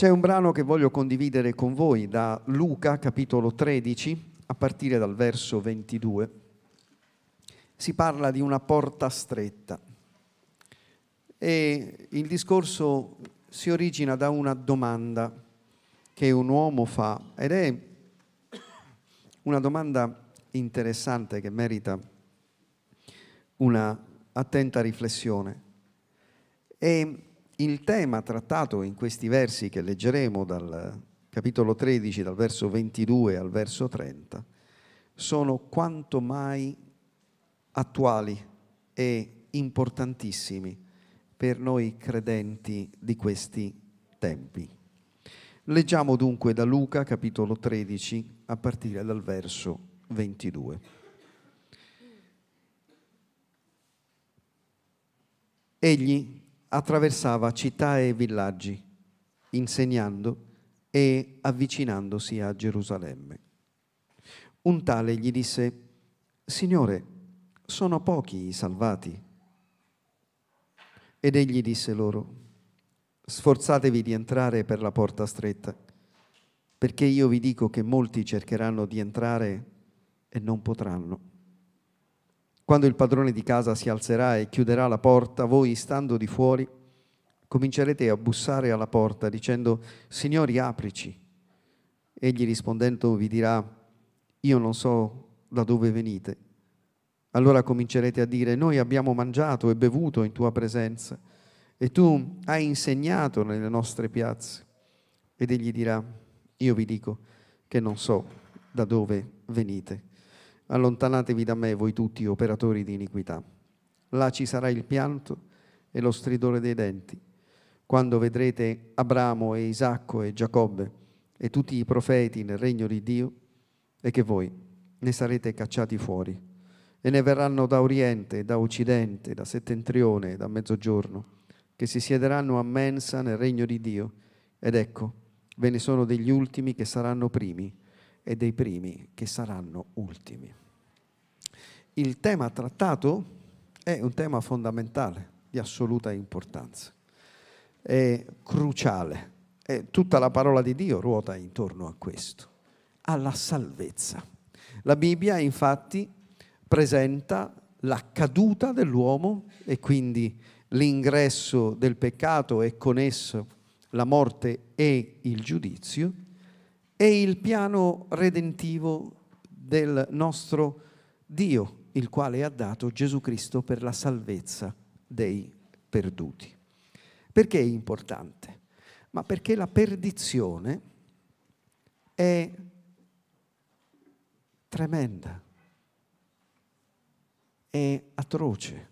C'è un brano che voglio condividere con voi da Luca capitolo 13 a partire dal verso 22. Si parla di una porta stretta e il discorso si origina da una domanda che un uomo fa ed è una domanda interessante che merita una attenta riflessione. E il tema trattato in questi versi che leggeremo dal capitolo 13, dal verso 22 al verso 30, sono quanto mai attuali e importantissimi per noi credenti di questi tempi. Leggiamo dunque da Luca capitolo 13 a partire dal verso 22. Egli attraversava città e villaggi, insegnando e avvicinandosi a Gerusalemme. Un tale gli disse, Signore, sono pochi i salvati. Ed egli disse loro, sforzatevi di entrare per la porta stretta, perché io vi dico che molti cercheranno di entrare e non potranno. Quando il padrone di casa si alzerà e chiuderà la porta, voi, stando di fuori, comincerete a bussare alla porta dicendo, Signori, aprici. Egli rispondendo vi dirà, io non so da dove venite. Allora comincerete a dire, noi abbiamo mangiato e bevuto in tua presenza e tu hai insegnato nelle nostre piazze. Ed egli dirà, io vi dico che non so da dove venite. Allontanatevi da me, voi tutti operatori di iniquità. Là ci sarà il pianto e lo stridore dei denti, quando vedrete Abramo e Isacco e Giacobbe e tutti i profeti nel regno di Dio, e che voi ne sarete cacciati fuori. E ne verranno da oriente, da occidente, da settentrione, da mezzogiorno, che si siederanno a mensa nel regno di Dio. Ed ecco, ve ne sono degli ultimi che saranno primi e dei primi che saranno ultimi il tema trattato è un tema fondamentale, di assoluta importanza, è cruciale. E tutta la parola di Dio ruota intorno a questo, alla salvezza. La Bibbia infatti presenta la caduta dell'uomo e quindi l'ingresso del peccato e con esso la morte e il giudizio e il piano redentivo del nostro Dio il quale ha dato Gesù Cristo per la salvezza dei perduti. Perché è importante? Ma perché la perdizione è tremenda, è atroce,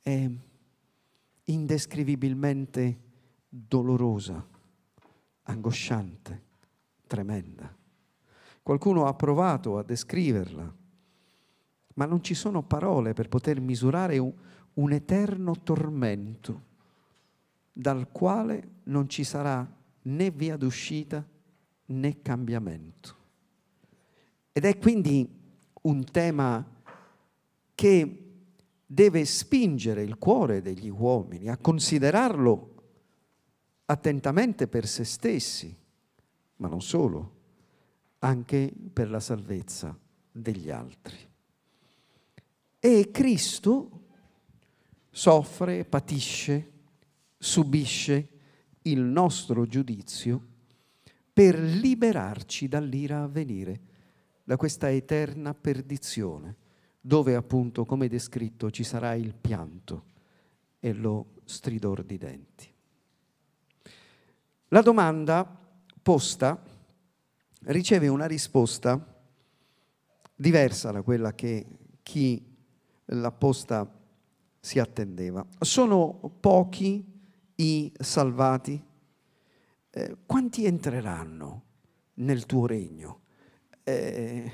è indescrivibilmente dolorosa, angosciante, tremenda. Qualcuno ha provato a descriverla ma non ci sono parole per poter misurare un, un eterno tormento dal quale non ci sarà né via d'uscita né cambiamento. Ed è quindi un tema che deve spingere il cuore degli uomini a considerarlo attentamente per se stessi, ma non solo, anche per la salvezza degli altri. E Cristo soffre, patisce, subisce il nostro giudizio per liberarci dall'ira a venire, da questa eterna perdizione, dove appunto, come descritto, ci sarà il pianto e lo stridor di denti. La domanda posta riceve una risposta diversa da quella che chi la posta si attendeva. Sono pochi i salvati? Eh, quanti entreranno nel tuo regno? Eh,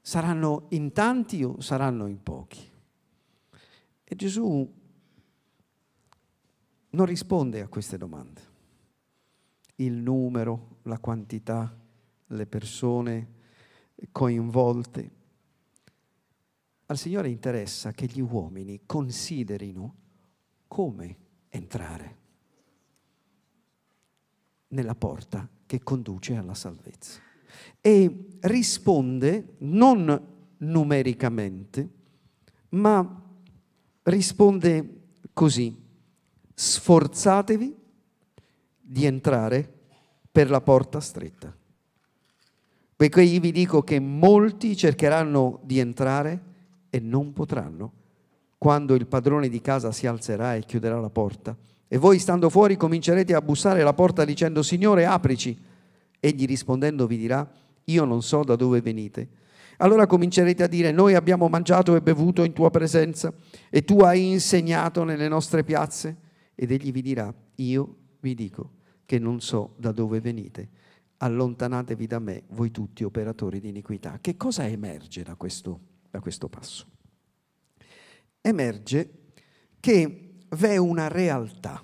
saranno in tanti o saranno in pochi? E Gesù non risponde a queste domande. Il numero, la quantità, le persone coinvolte, al Signore interessa che gli uomini considerino come entrare nella porta che conduce alla salvezza e risponde non numericamente, ma risponde così, sforzatevi di entrare per la porta stretta. Perché io vi dico che molti cercheranno di entrare e non potranno. Quando il padrone di casa si alzerà e chiuderà la porta, e voi stando fuori comincerete a bussare la porta dicendo, Signore, aprici. Egli rispondendo vi dirà, io non so da dove venite. Allora comincerete a dire, noi abbiamo mangiato e bevuto in tua presenza e tu hai insegnato nelle nostre piazze. Ed egli vi dirà, io vi dico che non so da dove venite. Allontanatevi da me, voi tutti operatori di iniquità. Che cosa emerge da questo? da questo passo. Emerge che v'è una realtà,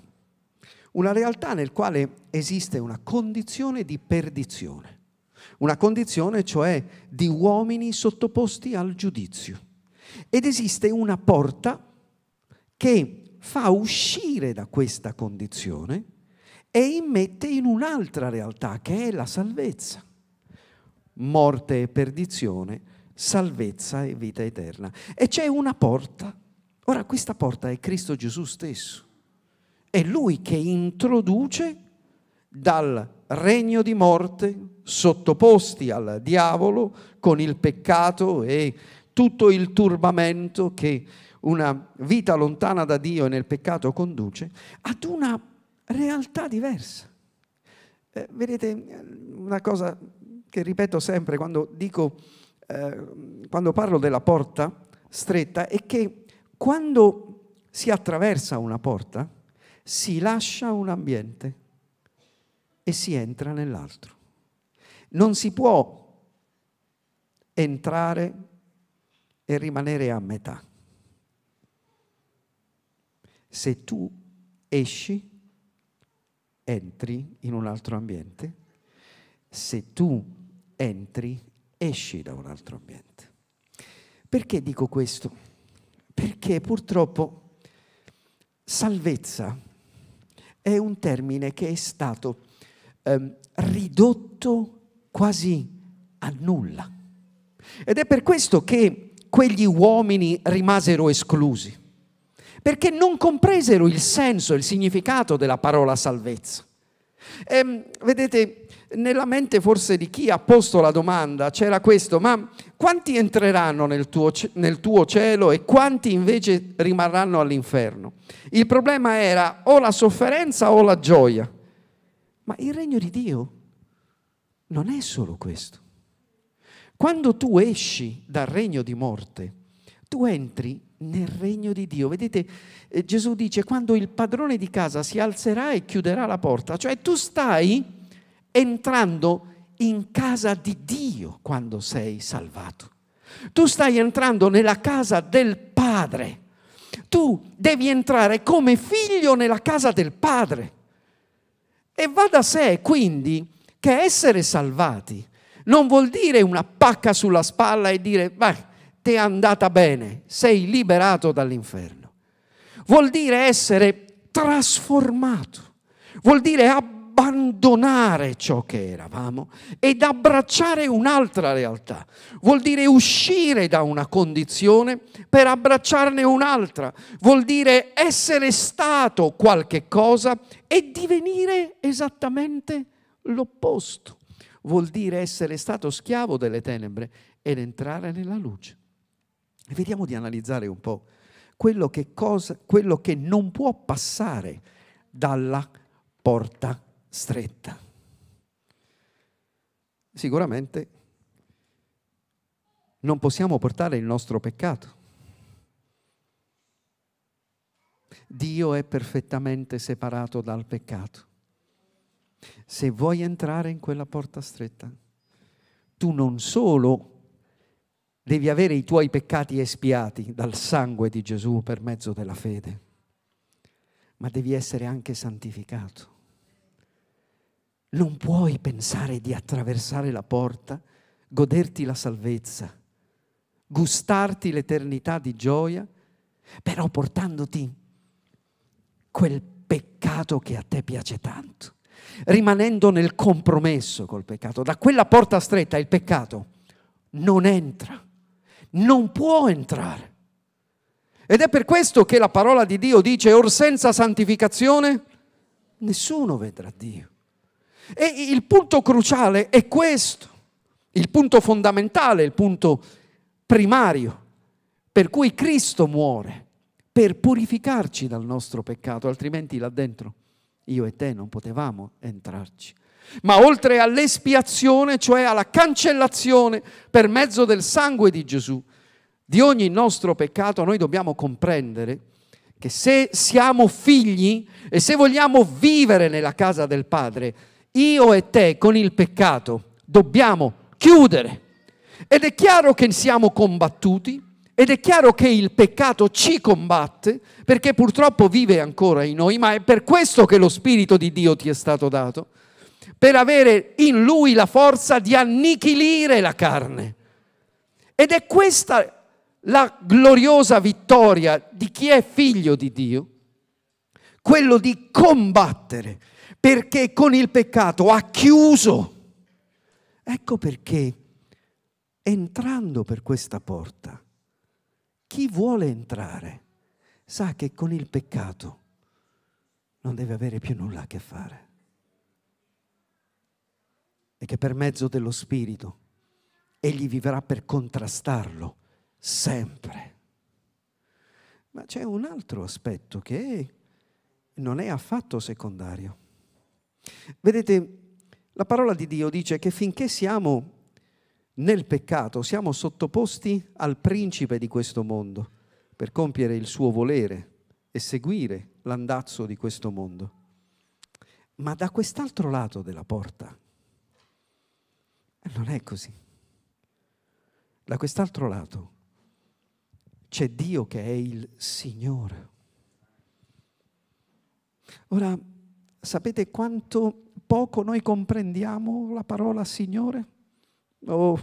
una realtà nel quale esiste una condizione di perdizione, una condizione cioè di uomini sottoposti al giudizio. Ed esiste una porta che fa uscire da questa condizione e immette in un'altra realtà che è la salvezza. Morte e perdizione salvezza e vita eterna. E c'è una porta. Ora questa porta è Cristo Gesù stesso. È Lui che introduce dal regno di morte, sottoposti al diavolo, con il peccato e tutto il turbamento che una vita lontana da Dio e nel peccato conduce, ad una realtà diversa. Eh, vedete, una cosa che ripeto sempre quando dico Ehm, quando parlo della porta stretta è che quando si attraversa una porta si lascia un ambiente e si entra nell'altro. Non si può entrare e rimanere a metà. Se tu esci, entri in un altro ambiente. Se tu entri, esci da un altro ambiente. Perché dico questo? Perché purtroppo salvezza è un termine che è stato ehm, ridotto quasi a nulla. Ed è per questo che quegli uomini rimasero esclusi, perché non compresero il senso, il significato della parola salvezza. E, ehm, vedete, nella mente forse di chi ha posto la domanda c'era questo, ma quanti entreranno nel tuo, nel tuo cielo e quanti invece rimarranno all'inferno? Il problema era o la sofferenza o la gioia, ma il regno di Dio non è solo questo. Quando tu esci dal regno di morte, tu entri nel regno di Dio. Vedete, eh, Gesù dice, quando il padrone di casa si alzerà e chiuderà la porta, cioè tu stai entrando in casa di Dio quando sei salvato. Tu stai entrando nella casa del Padre. Tu devi entrare come figlio nella casa del Padre. E va da sé quindi che essere salvati non vuol dire una pacca sulla spalla e dire, beh, ti è andata bene, sei liberato dall'inferno. Vuol dire essere trasformato, vuol dire abbandonato abbandonare ciò che eravamo ed abbracciare un'altra realtà. Vuol dire uscire da una condizione per abbracciarne un'altra. Vuol dire essere stato qualche cosa e divenire esattamente l'opposto. Vuol dire essere stato schiavo delle tenebre ed entrare nella luce. vediamo di analizzare un po' quello che, cosa, quello che non può passare dalla porta stretta. Sicuramente non possiamo portare il nostro peccato. Dio è perfettamente separato dal peccato. Se vuoi entrare in quella porta stretta, tu non solo devi avere i tuoi peccati espiati dal sangue di Gesù per mezzo della fede, ma devi essere anche santificato. Non puoi pensare di attraversare la porta, goderti la salvezza, gustarti l'eternità di gioia, però portandoti quel peccato che a te piace tanto, rimanendo nel compromesso col peccato. Da quella porta stretta il peccato non entra, non può entrare. Ed è per questo che la parola di Dio dice, or senza santificazione nessuno vedrà Dio. E il punto cruciale è questo, il punto fondamentale, il punto primario, per cui Cristo muore, per purificarci dal nostro peccato, altrimenti là dentro io e te non potevamo entrarci. Ma oltre all'espiazione, cioè alla cancellazione per mezzo del sangue di Gesù, di ogni nostro peccato, noi dobbiamo comprendere che se siamo figli e se vogliamo vivere nella casa del Padre, io e te con il peccato dobbiamo chiudere. Ed è chiaro che siamo combattuti, ed è chiaro che il peccato ci combatte, perché purtroppo vive ancora in noi, ma è per questo che lo Spirito di Dio ti è stato dato, per avere in lui la forza di annichilire la carne. Ed è questa la gloriosa vittoria di chi è figlio di Dio, quello di combattere, perché con il peccato ha chiuso. Ecco perché entrando per questa porta, chi vuole entrare sa che con il peccato non deve avere più nulla a che fare e che per mezzo dello Spirito egli vivrà per contrastarlo sempre. Ma c'è un altro aspetto che non è affatto secondario. Vedete, la parola di Dio dice che finché siamo nel peccato, siamo sottoposti al principe di questo mondo per compiere il suo volere e seguire l'andazzo di questo mondo. Ma da quest'altro lato della porta non è così. Da quest'altro lato c'è Dio che è il Signore. Ora, Sapete quanto poco noi comprendiamo la parola Signore? Oh,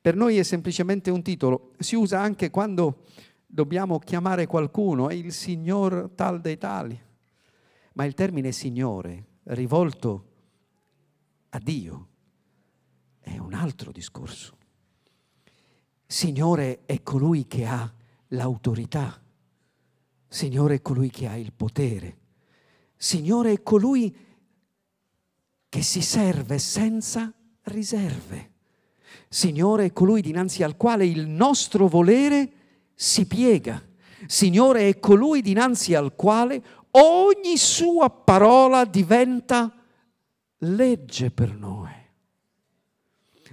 per noi è semplicemente un titolo, si usa anche quando dobbiamo chiamare qualcuno, è il Signor tal dei tali. Ma il termine Signore rivolto a Dio è un altro discorso. Signore è colui che ha l'autorità, Signore è colui che ha il potere. Signore è colui che si serve senza riserve. Signore è colui dinanzi al quale il nostro volere si piega. Signore è colui dinanzi al quale ogni sua parola diventa legge per noi.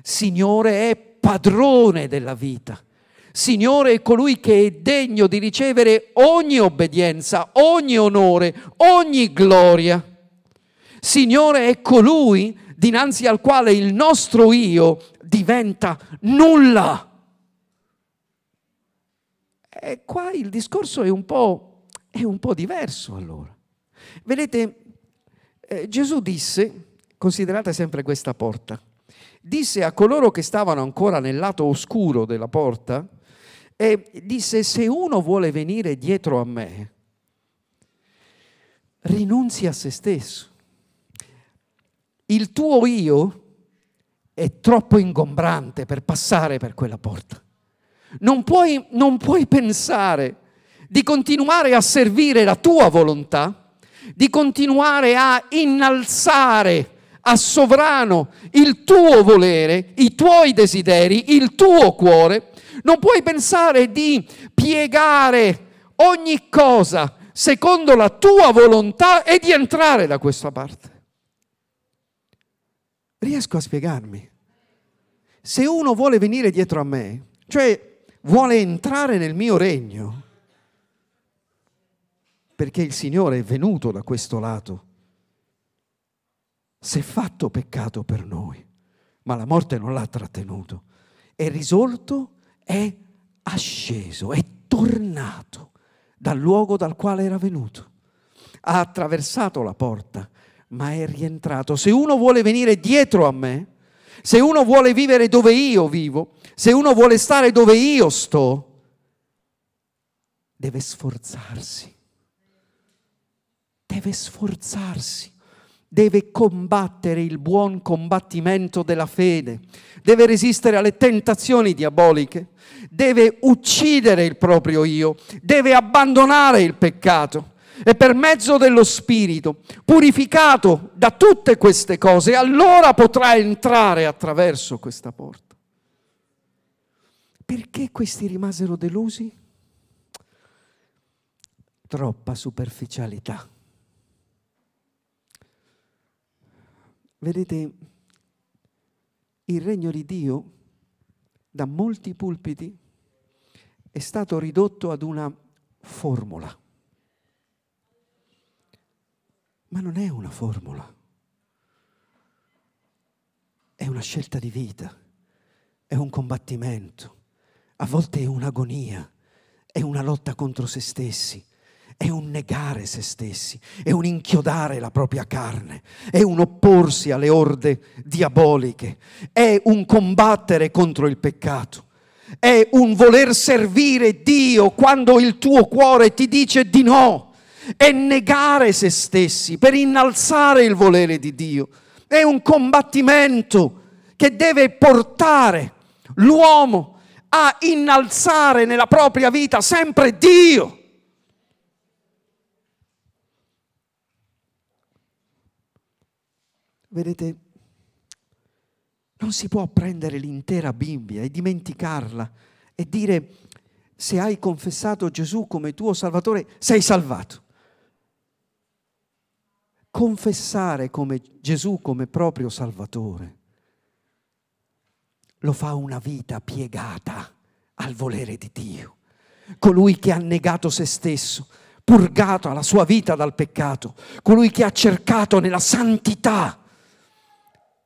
Signore è padrone della vita. Signore è colui che è degno di ricevere ogni obbedienza, ogni onore, ogni gloria. Signore è colui dinanzi al quale il nostro io diventa nulla. E qua il discorso è un po', è un po diverso allora. Vedete, eh, Gesù disse, considerate sempre questa porta, disse a coloro che stavano ancora nel lato oscuro della porta, e disse se uno vuole venire dietro a me, rinunzi a se stesso. Il tuo io è troppo ingombrante per passare per quella porta. Non puoi, non puoi pensare di continuare a servire la tua volontà, di continuare a innalzare a sovrano il tuo volere, i tuoi desideri, il tuo cuore, non puoi pensare di piegare ogni cosa secondo la tua volontà e di entrare da questa parte. Riesco a spiegarmi? Se uno vuole venire dietro a me, cioè vuole entrare nel mio regno, perché il Signore è venuto da questo lato, si è fatto peccato per noi, ma la morte non l'ha trattenuto, è risorto è asceso, è tornato dal luogo dal quale era venuto. Ha attraversato la porta, ma è rientrato. Se uno vuole venire dietro a me, se uno vuole vivere dove io vivo, se uno vuole stare dove io sto, deve sforzarsi. Deve sforzarsi deve combattere il buon combattimento della fede, deve resistere alle tentazioni diaboliche, deve uccidere il proprio io, deve abbandonare il peccato e per mezzo dello Spirito, purificato da tutte queste cose, allora potrà entrare attraverso questa porta. Perché questi rimasero delusi? Troppa superficialità. Vedete, il regno di Dio da molti pulpiti è stato ridotto ad una formula. Ma non è una formula, è una scelta di vita, è un combattimento, a volte è un'agonia, è una lotta contro se stessi, è un negare se stessi, è un inchiodare la propria carne, è un opporsi alle orde diaboliche, è un combattere contro il peccato, è un voler servire Dio quando il tuo cuore ti dice di no, è negare se stessi per innalzare il volere di Dio, è un combattimento che deve portare l'uomo a innalzare nella propria vita sempre Dio Vedete, non si può prendere l'intera Bibbia e dimenticarla e dire se hai confessato Gesù come tuo Salvatore, sei salvato. Confessare come Gesù come proprio Salvatore lo fa una vita piegata al volere di Dio. Colui che ha negato se stesso, purgato la sua vita dal peccato, colui che ha cercato nella santità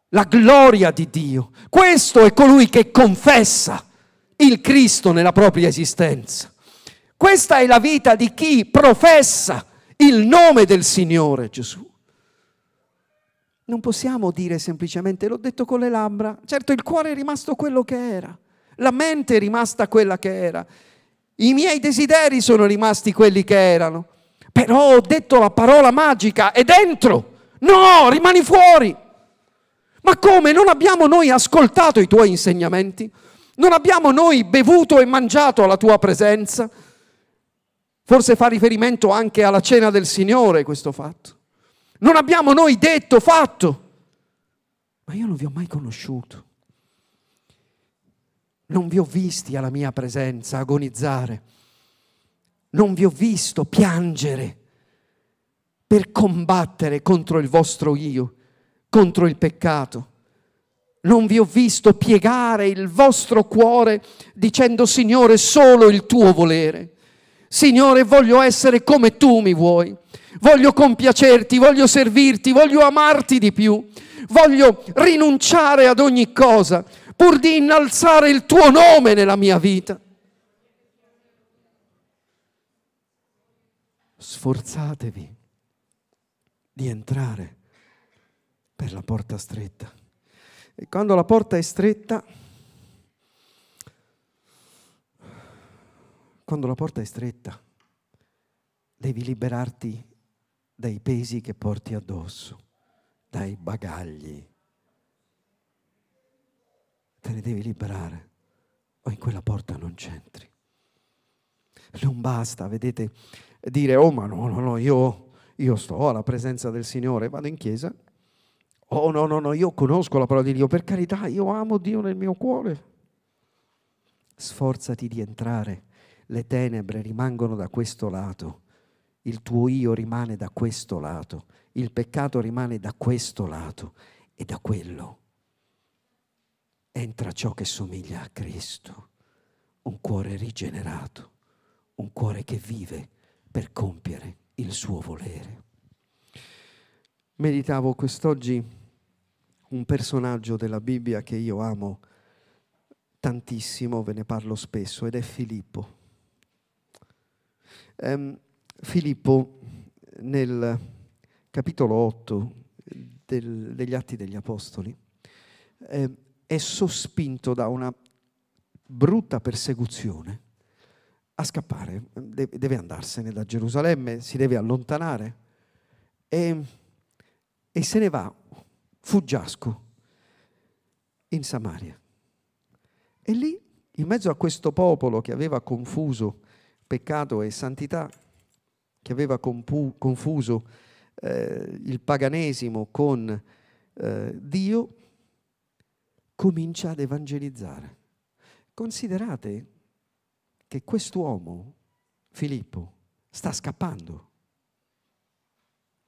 la gloria di Dio. Questo è colui che confessa il Cristo nella propria esistenza. Questa è la vita di chi professa il nome del Signore Gesù. Non possiamo dire semplicemente l'ho detto con le labbra. Certo il cuore è rimasto quello che era, la mente è rimasta quella che era, i miei desideri sono rimasti quelli che erano. Però ho detto la parola magica, è dentro. No, rimani fuori. Ma come? Non abbiamo noi ascoltato i tuoi insegnamenti? Non abbiamo noi bevuto e mangiato alla tua presenza? Forse fa riferimento anche alla cena del Signore questo fatto. Non abbiamo noi detto, fatto, ma io non vi ho mai conosciuto. Non vi ho visti alla mia presenza agonizzare. Non vi ho visto piangere per combattere contro il vostro io contro il peccato. Non vi ho visto piegare il vostro cuore dicendo Signore solo il tuo volere. Signore voglio essere come tu mi vuoi. Voglio compiacerti, voglio servirti, voglio amarti di più. Voglio rinunciare ad ogni cosa pur di innalzare il tuo nome nella mia vita. Sforzatevi di entrare per la porta stretta. E quando la porta è stretta, quando la porta è stretta, devi liberarti dai pesi che porti addosso, dai bagagli. Te ne devi liberare o in quella porta non c'entri. Non basta, vedete, dire, oh ma no, no, no, io, io sto alla presenza del Signore, vado in chiesa, Oh no, no, no, io conosco la parola di Dio, per carità, io amo Dio nel mio cuore. Sforzati di entrare, le tenebre rimangono da questo lato, il tuo io rimane da questo lato, il peccato rimane da questo lato e da quello entra ciò che somiglia a Cristo, un cuore rigenerato, un cuore che vive per compiere il suo volere. Meditavo quest'oggi un personaggio della Bibbia che io amo tantissimo, ve ne parlo spesso, ed è Filippo. Um, Filippo nel capitolo 8 del, degli Atti degli Apostoli eh, è sospinto da una brutta persecuzione a scappare, De- deve andarsene da Gerusalemme, si deve allontanare e, ehm, e se ne va fuggiasco in Samaria. E lì, in mezzo a questo popolo che aveva confuso peccato e santità, che aveva compu- confuso eh, il paganesimo con eh, Dio, comincia ad evangelizzare. Considerate che quest'uomo, Filippo, sta scappando,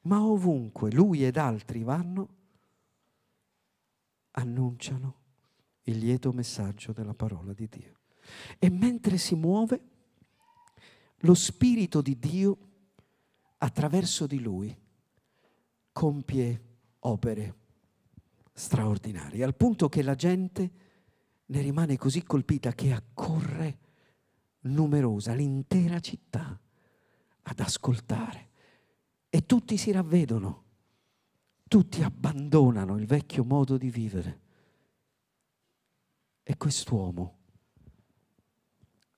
ma ovunque lui ed altri vanno, annunciano il lieto messaggio della parola di Dio. E mentre si muove, lo Spirito di Dio, attraverso di lui, compie opere straordinarie, al punto che la gente ne rimane così colpita che accorre numerosa l'intera città ad ascoltare e tutti si ravvedono tutti abbandonano il vecchio modo di vivere. E quest'uomo,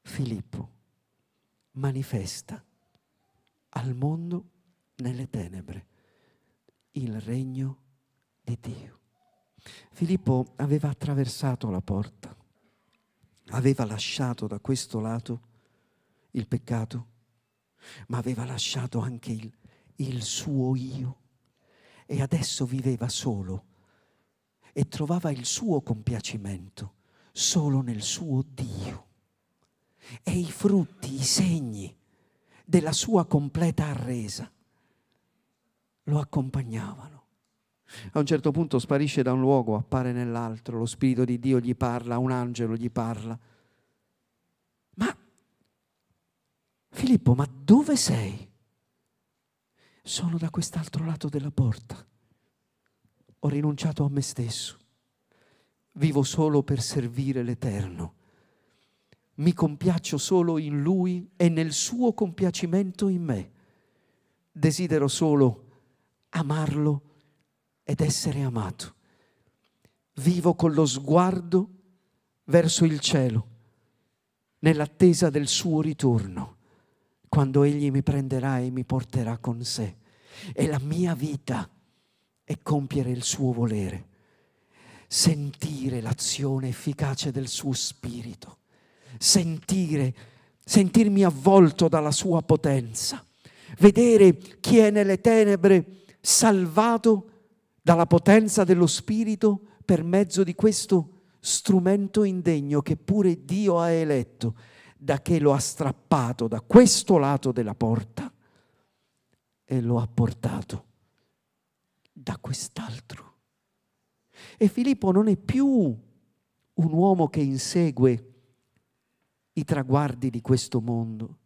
Filippo, manifesta al mondo nelle tenebre il regno di Dio. Filippo aveva attraversato la porta, aveva lasciato da questo lato il peccato, ma aveva lasciato anche il, il suo io e adesso viveva solo e trovava il suo compiacimento solo nel suo Dio. E i frutti, i segni della sua completa arresa lo accompagnavano. A un certo punto sparisce da un luogo, appare nell'altro, lo Spirito di Dio gli parla, un angelo gli parla. Ma Filippo, ma dove sei? sono da quest'altro lato della porta. Ho rinunciato a me stesso. Vivo solo per servire l'Eterno. Mi compiaccio solo in Lui e nel suo compiacimento in me. Desidero solo amarlo ed essere amato. Vivo con lo sguardo verso il cielo, nell'attesa del suo ritorno quando Egli mi prenderà e mi porterà con sé. E la mia vita è compiere il suo volere, sentire l'azione efficace del suo spirito, sentire, sentirmi avvolto dalla sua potenza, vedere chi è nelle tenebre salvato dalla potenza dello spirito per mezzo di questo strumento indegno che pure Dio ha eletto da che lo ha strappato da questo lato della porta e lo ha portato da quest'altro. E Filippo non è più un uomo che insegue i traguardi di questo mondo.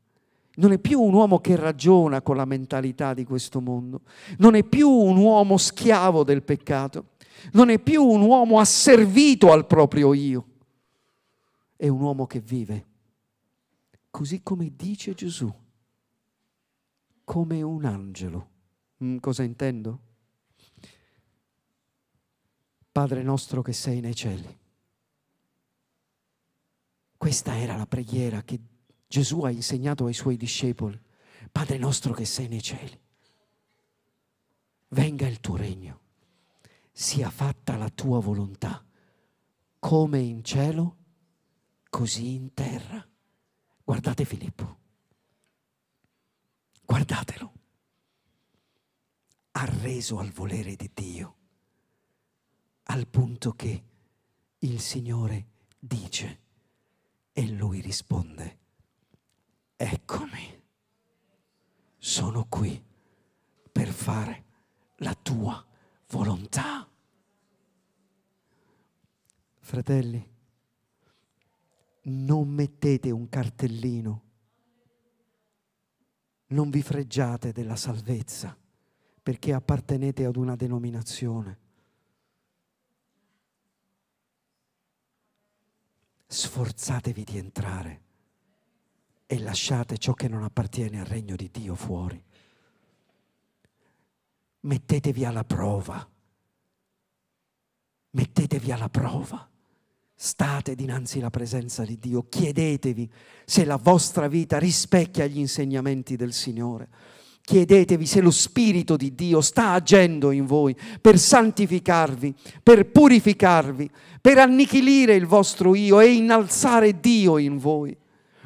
Non è più un uomo che ragiona con la mentalità di questo mondo. Non è più un uomo schiavo del peccato. Non è più un uomo asservito al proprio io. È un uomo che vive così come dice Gesù, come un angelo. Mm, cosa intendo? Padre nostro che sei nei cieli. Questa era la preghiera che Gesù ha insegnato ai suoi discepoli. Padre nostro che sei nei cieli, venga il tuo regno, sia fatta la tua volontà, come in cielo, così in terra. Guardate Filippo, guardatelo, arreso al volere di Dio, al punto che il Signore dice e lui risponde, eccomi, sono qui per fare la tua volontà. Fratelli, non mettete un cartellino, non vi freggiate della salvezza perché appartenete ad una denominazione. Sforzatevi di entrare e lasciate ciò che non appartiene al regno di Dio fuori. Mettetevi alla prova. Mettetevi alla prova. State dinanzi alla presenza di Dio, chiedetevi se la vostra vita rispecchia gli insegnamenti del Signore. Chiedetevi se lo Spirito di Dio sta agendo in voi per santificarvi, per purificarvi, per annichilire il vostro io e innalzare Dio in voi.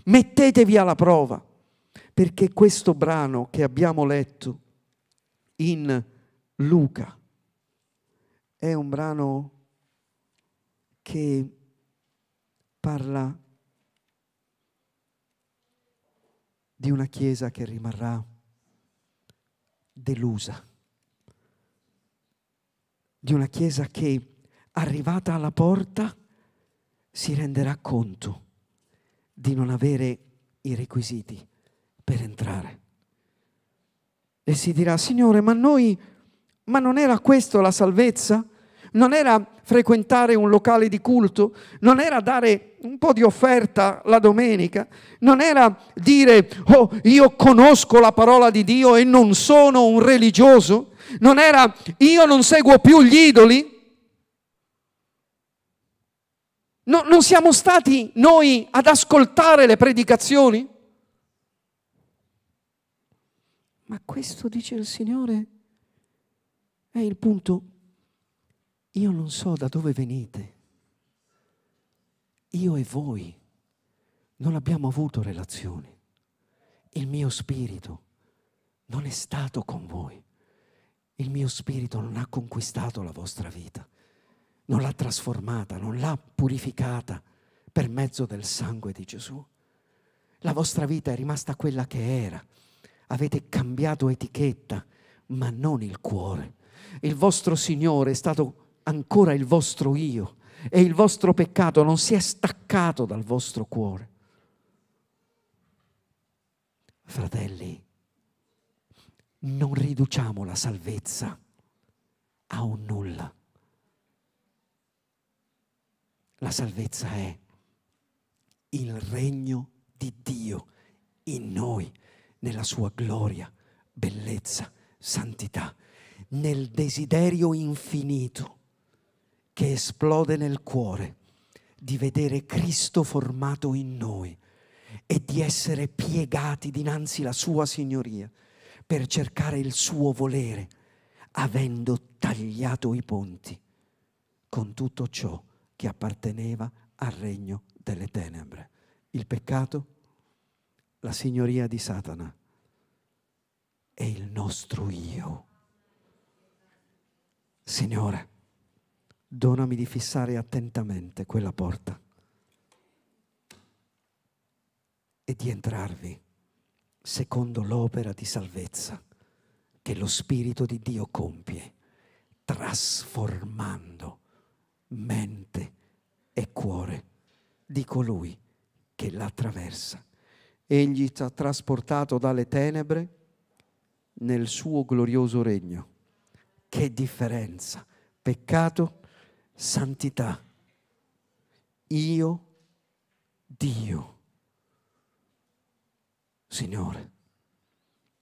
Mettetevi alla prova, perché questo brano che abbiamo letto in Luca è un brano che parla di una Chiesa che rimarrà delusa, di una Chiesa che arrivata alla porta si renderà conto di non avere i requisiti per entrare. E si dirà, Signore, ma noi, ma non era questa la salvezza? non era frequentare un locale di culto, non era dare un po' di offerta la domenica, non era dire oh io conosco la parola di Dio e non sono un religioso, non era io non seguo più gli idoli. No, non siamo stati noi ad ascoltare le predicazioni? Ma questo dice il Signore. È il punto io non so da dove venite. Io e voi non abbiamo avuto relazioni. Il mio spirito non è stato con voi. Il mio spirito non ha conquistato la vostra vita, non l'ha trasformata, non l'ha purificata per mezzo del sangue di Gesù. La vostra vita è rimasta quella che era. Avete cambiato etichetta, ma non il cuore. Il vostro Signore è stato ancora il vostro io e il vostro peccato non si è staccato dal vostro cuore. Fratelli, non riduciamo la salvezza a un nulla. La salvezza è il regno di Dio in noi, nella sua gloria, bellezza, santità, nel desiderio infinito che esplode nel cuore di vedere Cristo formato in noi e di essere piegati dinanzi alla sua signoria per cercare il suo volere, avendo tagliato i ponti con tutto ciò che apparteneva al regno delle tenebre. Il peccato, la signoria di Satana e il nostro io. Signore, donami di fissare attentamente quella porta e di entrarvi secondo l'opera di salvezza che lo Spirito di Dio compie, trasformando mente e cuore di colui che l'attraversa. Egli ci ha trasportato dalle tenebre nel suo glorioso regno. Che differenza! Peccato santità. Io, Dio, Signore,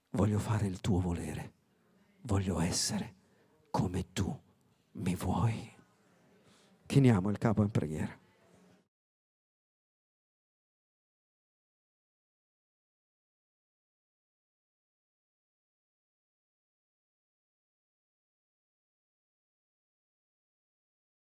voglio fare il tuo volere, voglio essere come tu mi vuoi. Chiniamo il capo in preghiera.